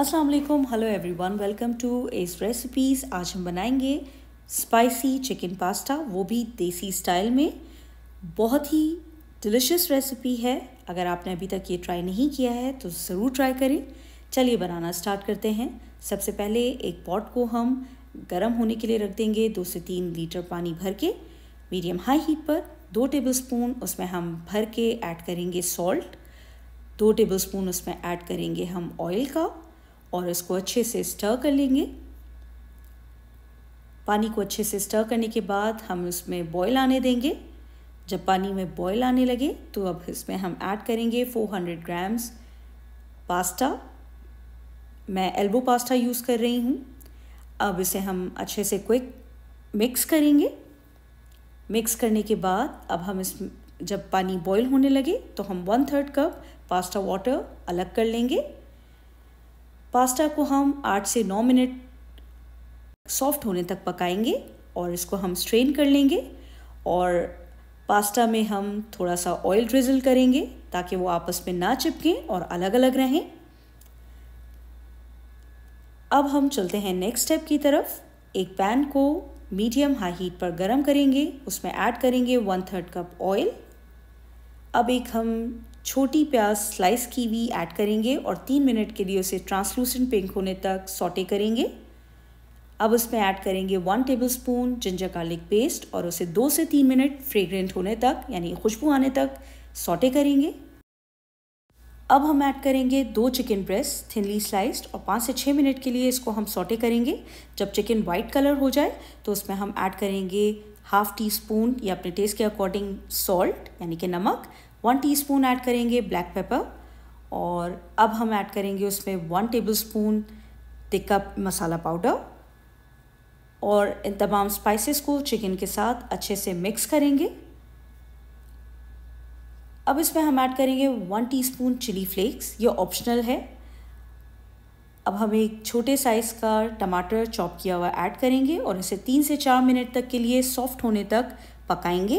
अस्सलाम वालेकुम hello everyone welcome to S recipes आज हम बनाएंगे स्पाइसी चिकन पास्ता वो भी देसी स्टाइल में बहुत ही डिलिशियस रेसिपी है अगर आपने अभी तक ये ट्राई नहीं किया है तो ज़रूर ट्राई करें चलिए बनाना स्टार्ट करते हैं सबसे पहले एक पॉट को हम गर्म होने के लिए रख देंगे दो से तीन लीटर पानी भर के मीडियम हाई हीट पर दो स्पून उसमें हम भर के ऐड करेंगे सॉल्ट दो स्पून उसमें ऐड करेंगे हम ऑयल का और इसको अच्छे से स्टर कर लेंगे पानी को अच्छे से स्टर करने के बाद हम इसमें बॉयल आने देंगे जब पानी में बॉयल आने लगे तो अब इसमें हम ऐड करेंगे 400 ग्राम्स पास्ता मैं एल्बो पास्ता यूज़ कर रही हूँ अब इसे हम अच्छे से क्विक मिक्स करेंगे मिक्स करने के बाद अब हम इस जब पानी बॉईल होने लगे तो हम one third cup pasta water अलग कर लेंगे पास्ता को हम आठ से नौ मिनट सॉफ्ट होने तक पकाएंगे और इसको हम स्ट्रेन कर लेंगे और पास्ता में हम थोड़ा सा ऑयल ड्रिजल करेंगे ताकि वो आपस में ना चिपकें और अलग अलग रहें अब हम चलते हैं नेक्स्ट स्टेप की तरफ एक पैन को मीडियम हाई हीट पर गर्म करेंगे उसमें ऐड करेंगे वन थर्ड कप ऑयल अब एक हम छोटी प्याज स्लाइस की हुई ऐड करेंगे और तीन मिनट के लिए उसे ट्रांसलूसेंट पिंक होने तक सौटे करेंगे अब उसमें ऐड करेंगे one tablespoon ginger garlic paste और उसे दो से तीन मिनट फ्रेग्रेंट होने तक यानी खुशबू आने तक सौटे करेंगे अब हम ऐड करेंगे दो चिकन ब्रेस्ट थिनली स्लाइस्ड और पाँच से छः मिनट के लिए इसको हम सौटे करेंगे जब चिकन वाइट कलर हो जाए तो उसमें हम ऐड करेंगे हाफ टी स्पून या अपने टेस्ट के अकॉर्डिंग सॉल्ट यानी कि नमक वन टी स्पून ऐड करेंगे ब्लैक पेपर और अब हम ऐड करेंगे उसमें one tablespoon tikka masala powder और इन तमाम स्पाइसेस को चिकन के साथ अच्छे से मिक्स करेंगे अब इसमें हम ऐड करेंगे वन टीस्पून चिली फ्लेक्स ये ऑप्शनल है अब हम एक छोटे साइज़ का टमाटर चॉप किया हुआ ऐड करेंगे और इसे तीन से चार मिनट तक के लिए सॉफ्ट होने तक पकाएंगे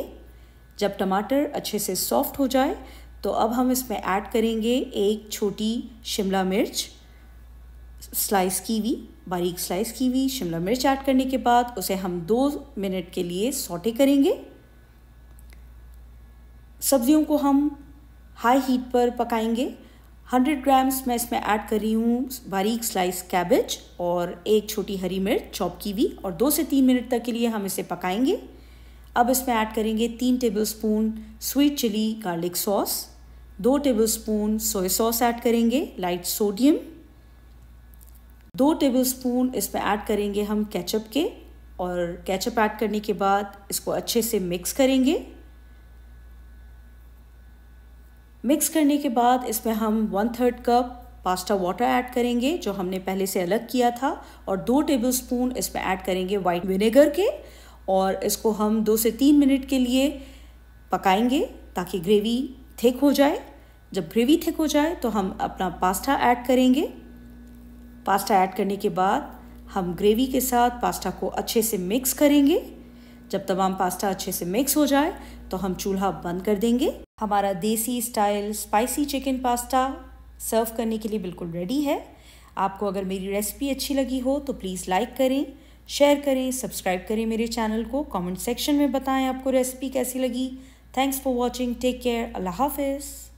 जब टमाटर अच्छे से सॉफ्ट हो जाए तो अब हम इसमें ऐड करेंगे एक छोटी शिमला मिर्च स्लाइस कीवी बारीक स्लाइस कीवी शिमला मिर्च ऐड करने के बाद उसे हम दो मिनट के लिए सॉटे करेंगे सब्जियों को हम हाई हीट पर पकाएंगे 100 ग्राम्स मैं इसमें ऐड कर रही हूँ बारीक स्लाइस कैबेज और एक छोटी हरी मिर्च चॉप कीवी और दो से तीन मिनट तक के लिए हम इसे पकाएंगे अब इसमें ऐड करेंगे तीन tablespoon sweet chilli garlic sauce दो टेबलस्पून सोया सॉस ऐड करेंगे लाइट सोडियम दो टेबलस्पून इसमें ऐड करेंगे हम केचप के और केचप ऐड करने के बाद इसको अच्छे से मिक्स करेंगे मिक्स करने के बाद इसमें हम one third cup pasta water add करेंगे जो हमने पहले से अलग किया था और दो टेबलस्पून इसमें ऐड करेंगे वाइट विनेगर के और इसको हम दो से तीन मिनट के लिए पकाएंगे ताकि ग्रेवी थिक हो जाए जब ग्रेवी थिक हो जाए तो हम अपना पास्ता ऐड करेंगे पास्ता ऐड करने के बाद हम ग्रेवी के साथ पास्ता को अच्छे से मिक्स करेंगे जब तमाम पास्ता अच्छे से मिक्स हो जाए तो हम चूल्हा बंद कर देंगे हमारा desi style spicy chicken pasta serve करने के लिए बिल्कुल रेडी है आपको अगर मेरी रेसिपी अच्छी लगी हो तो प्लीज़ लाइक करें शेयर करें सब्सक्राइब करें मेरे चैनल को कमेंट सेक्शन में बताएं आपको रेसिपी कैसी लगी thanks for watching take care अल्लाह हाफिज़